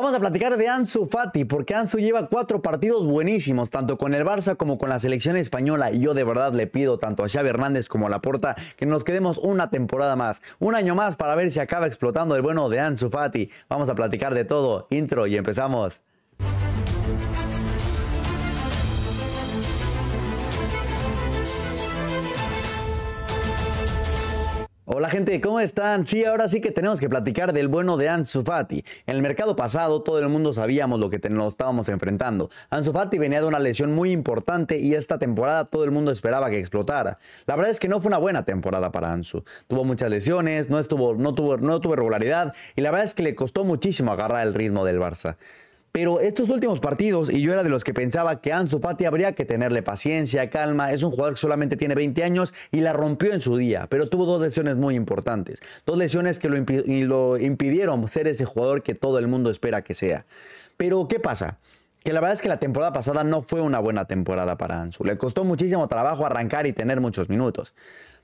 Vamos a platicar de Ansu Fati, porque Ansu lleva cuatro partidos buenísimos, tanto con el Barça como con la selección española. Y yo de verdad le pido tanto a Xavi Hernández como a Laporta que nos quedemos una temporada más, un año más para ver si acaba explotando el bueno de Ansu Fati. Vamos a platicar de todo. Intro y empezamos. Hola gente, ¿cómo están? Sí, ahora sí que tenemos que platicar del bueno de Ansu Fati. En el mercado pasado todo el mundo sabíamos lo que nos estábamos enfrentando. Ansu Fati venía de una lesión muy importante y esta temporada todo el mundo esperaba que explotara. La verdad es que no fue una buena temporada para Ansu. Tuvo muchas lesiones, no, estuvo, no, tuvo, no tuvo regularidad y la verdad es que le costó muchísimo agarrar el ritmo del Barça. Pero estos últimos partidos, y yo era de los que pensaba que Ansu Fati habría que tenerle paciencia, calma, es un jugador que solamente tiene 20 años y la rompió en su día, pero tuvo dos lesiones muy importantes, dos lesiones que lo, impidieron ser ese jugador que todo el mundo espera que sea. Pero, ¿qué pasa? que la verdad es que la temporada pasada no fue una buena temporada para Ansu. Le costó muchísimo trabajo arrancar y tener muchos minutos.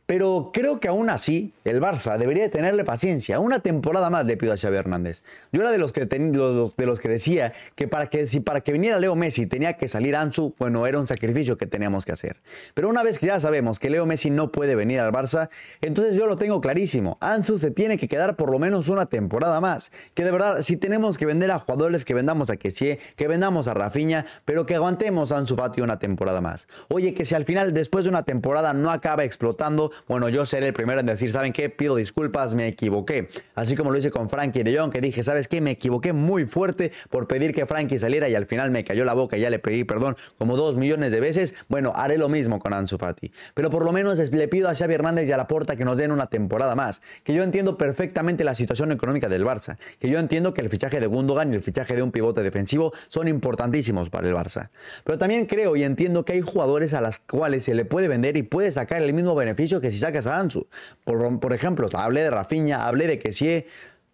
Pero creo que aún así el Barça debería tenerle paciencia. Una temporada más le pido a Xavi Hernández. Yo era de los que, de los que decía que, para que si para que viniera Leo Messi tenía que salir Ansu, bueno, era un sacrificio que teníamos que hacer. Pero una vez que ya sabemos que Leo Messi no puede venir al Barça, entonces yo lo tengo clarísimo. Ansu se tiene que quedar por lo menos una temporada más. Que de verdad, si tenemos que vender a jugadores, que vendamos a Kessie, que vendamos a Rafinha, pero que aguantemos a Ansu Fati una temporada más. Oye, que si al final después de una temporada no acaba explotando, bueno, yo seré el primero en decir, ¿saben qué? Pido disculpas, me equivoqué. Así como lo hice con Frankie de Jong, que dije, ¿sabes qué? Me equivoqué muy fuerte por pedir que Frankie saliera y al final me cayó la boca y ya le pedí perdón como dos millones de veces. Bueno, haré lo mismo con Ansu Fati. Pero por lo menos le pido a Xavi Hernández y a Laporta que nos den una temporada más. Que yo entiendo perfectamente la situación económica del Barça. Que yo entiendo que el fichaje de Gundogan y el fichaje de un pivote defensivo son importantísimos para el Barça. Pero también creo y entiendo que hay jugadores a los cuales se le puede vender y puede sacar el mismo beneficio que si sacas a Ansu. Por, ejemplo, hablé de Rafinha, hablé de Kessie.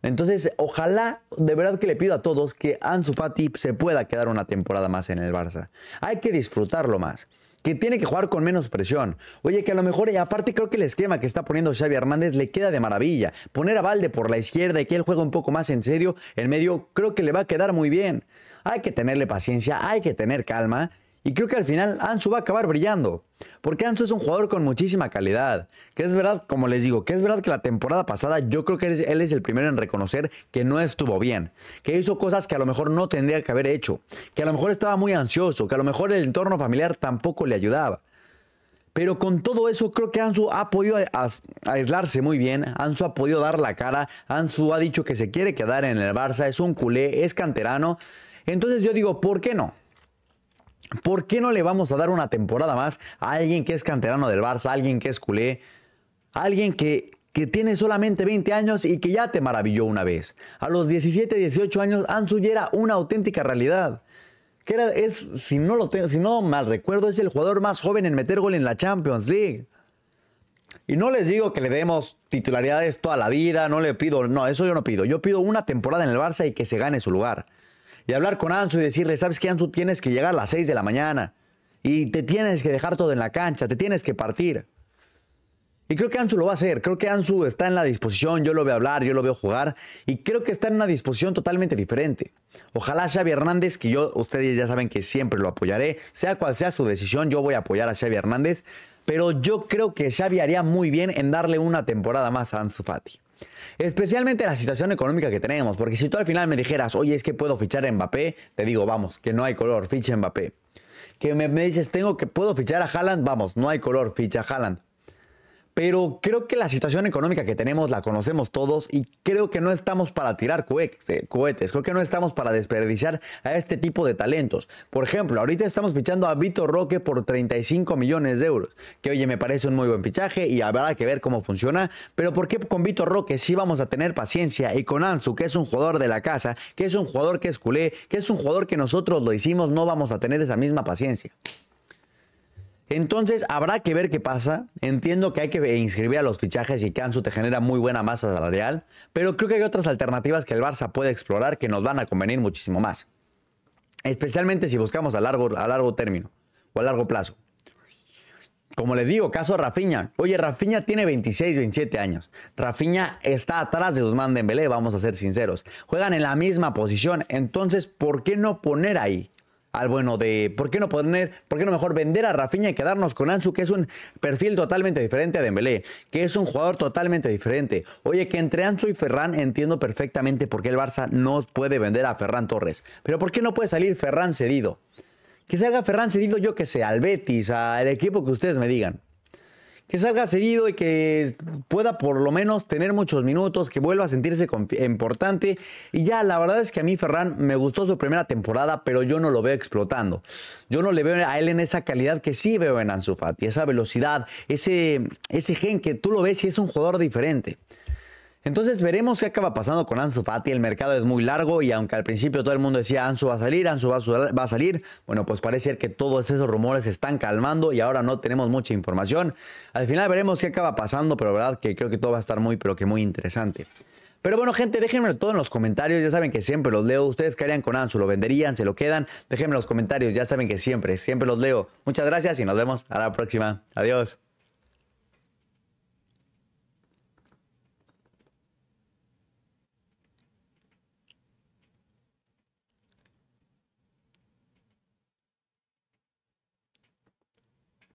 Entonces, ojalá, de verdad que le pido a todos que Ansu Fati se pueda quedar una temporada más en el Barça. Hay que disfrutarlo más que tiene que jugar con menos presión. Oye, que a lo mejor, y aparte creo que el esquema que está poniendo Xavi Hernández le queda de maravilla. Poner a Valde por la izquierda y que él juegue un poco más en serio en medio, creo que le va a quedar muy bien. Hay que tenerle paciencia, hay que tener calma y creo que al final Ansu va a acabar brillando. Porque Ansu es un jugador con muchísima calidad. Que es verdad, como les digo, que es verdad que la temporada pasada yo creo que él es el primero en reconocer que no estuvo bien. Que hizo cosas que a lo mejor no tendría que haber hecho. Que a lo mejor estaba muy ansioso. Que a lo mejor el entorno familiar tampoco le ayudaba. Pero con todo eso creo que Ansu ha podido aislarse muy bien, Ansu ha podido dar la cara, Ansu ha dicho que se quiere quedar en el Barça, es un culé, es canterano. Entonces yo digo, ¿por qué no? ¿Por qué no le vamos a dar una temporada más a alguien que es canterano del Barça, a alguien que es culé, a alguien que, tiene solamente 20 años y que ya te maravilló una vez? A los 17, 18 años, Ansu ya era una auténtica realidad. Que es, si no, lo tengo, si no mal recuerdo, es el jugador más joven en meter gol en la Champions League. Y no les digo que le demos titularidades toda la vida, no le pido, no, eso yo no pido. Yo pido una temporada en el Barça y que se gane su lugar y hablar con Ansu y decirle, ¿sabes qué, Ansu? Tienes que llegar a las 6 de la mañana y te tienes que dejar todo en la cancha, te tienes que partir. Y creo que Ansu lo va a hacer, creo que Ansu está en la disposición, yo lo veo hablar, yo lo veo jugar y creo que está en una disposición totalmente diferente. Ojalá Xavi Hernández, que yo, ustedes ya saben que siempre lo apoyaré, sea cual sea su decisión, yo voy a apoyar a Xavi Hernández, pero yo creo que Xavi haría muy bien en darle una temporada más a Ansu Fati. Especialmente la situación económica que tenemos, porque si tú al final me dijeras, oye, es que puedo fichar a Mbappé, te digo, vamos, que no hay color, ficha Mbappé. Que me, me dices, tengo que, puedo fichar a Haaland, vamos, no hay color, ficha a Haaland. Pero creo que la situación económica que tenemos la conocemos todos y creo que no estamos para tirar cohetes, eh, creo que no estamos para desperdiciar a este tipo de talentos. Por ejemplo, ahorita estamos fichando a Vito Roque por 35 millones de euros, que oye, me parece un muy buen fichaje y habrá que ver cómo funciona, pero ¿por qué con Vitor Roque sí vamos a tener paciencia y con Ansu, que es un jugador de la casa, que es un jugador que es culé, que es un jugador que nosotros lo hicimos, no vamos a tener esa misma paciencia? Entonces habrá que ver qué pasa. Entiendo que hay que inscribir a los fichajes y que te genera muy buena masa salarial, pero creo que hay otras alternativas que el Barça puede explorar que nos van a convenir muchísimo más. Especialmente si buscamos a largo, a largo término o a largo plazo. Como les digo, caso Rafiña. Oye, Rafiña tiene 26, 27 años. Rafiña está atrás de Guzmán Dembélé, vamos a ser sinceros. Juegan en la misma posición, entonces ¿por qué no poner ahí al bueno de por qué no poner, por qué no mejor vender a Rafinha y quedarnos con Ansu, que es un perfil totalmente diferente a Dembélé, que es un jugador totalmente diferente. Oye, que entre Ansu y Ferran entiendo perfectamente por qué el Barça no puede vender a Ferran Torres, pero por qué no puede salir Ferran cedido. Que salga Ferran cedido, yo que sé, al Betis, al equipo que ustedes me digan que salga seguido y que pueda por lo menos tener muchos minutos, que vuelva a sentirse importante. Y ya, la verdad es que a mí Ferran me gustó su primera temporada, pero yo no lo veo explotando. Yo no le veo a él en esa calidad que sí veo en Ansu esa velocidad, ese, ese gen que tú lo ves y es un jugador diferente. Entonces veremos qué acaba pasando con Ansu Fati. El mercado es muy largo y aunque al principio todo el mundo decía Ansu va a salir, Ansu va a, salir, bueno, pues parece ser que todos esos rumores se están calmando y ahora no tenemos mucha información. Al final veremos qué acaba pasando, pero verdad que creo que todo va a estar muy, pero que muy interesante. Pero bueno, gente, déjenme todo en los comentarios. Ya saben que siempre los leo. Ustedes qué harían con Ansu, lo venderían, se lo quedan. Déjenme en los comentarios. Ya saben que siempre, siempre los leo. Muchas gracias y nos vemos a la próxima. Adiós.